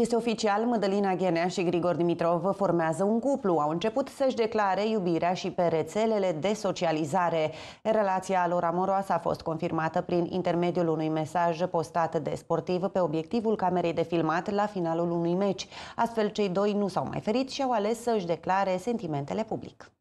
Este oficial, Mădălina Ghenea și Grigor Dimitrov formează un cuplu. Au început să-și declare iubirea și pe rețelele de socializare. Relația lor amoroasă a fost confirmată prin intermediul unui mesaj postat de sportiv pe obiectivul camerei de filmat la finalul unui meci. Astfel, cei doi nu s-au mai ferit și au ales să-și declare sentimentele public.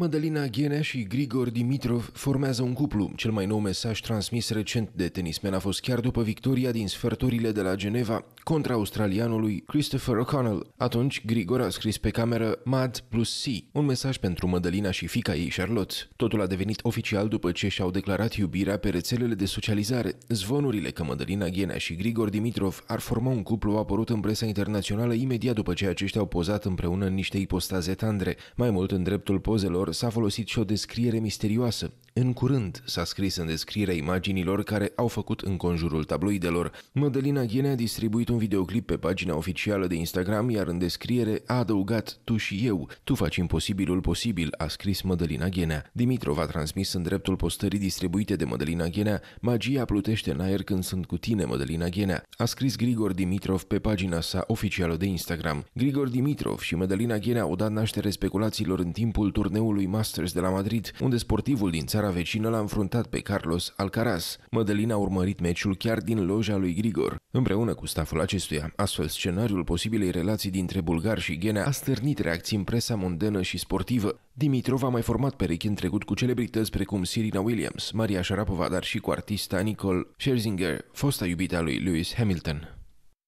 Madalina Ghenea și Grigor Dimitrov formează un cuplu. Cel mai nou mesaj transmis recent de tenismen a fost chiar după victoria din sferturile de la Geneva contra australianului Christopher O'Connell. Atunci, Grigor a scris pe cameră MAD plus C, un mesaj pentru Madalina și fica ei, Charlotte. Totul a devenit oficial după ce și-au declarat iubirea pe rețelele de socializare. Zvonurile că Madalina Ghenea și Grigor Dimitrov ar forma un cuplu au apărut în presa internațională imediat după ce aceștia au pozat împreună în niște ipostaze tandre. Mai mult, în dreptul pozelor, s-a folosit și o descriere misterioasă. În curând s-a scris în descrierea imaginilor care au făcut în conjurul tabloidelor. Mădălina Ghene a distribuit un videoclip pe pagina oficială de Instagram, iar în descriere a adăugat Tu și eu, tu faci imposibilul posibil, a scris Mădălina Ghenea. Dimitrov a transmis în dreptul postării distribuite de Mădălina Ghenea Magia plutește în aer când sunt cu tine, Mădălina Ghenea, a scris Grigor Dimitrov pe pagina sa oficială de Instagram. Grigor Dimitrov și Mădălina Ghenea au dat naștere speculațiilor în timpul turneului lui Masters de la Madrid, unde sportivul din țara vecină l-a înfruntat pe Carlos Alcaraz. Mădălina a urmărit meciul chiar din loja lui Grigor, împreună cu staful acestuia. Astfel, scenariul posibilei relații dintre bulgar și Ghenea a stârnit reacții în presa mondenă și sportivă. Dimitrov a mai format perechi în trecut cu celebrități precum Serena Williams, Maria Sharapova, dar și cu artista Nicole Scherzinger, fosta iubita lui Lewis Hamilton.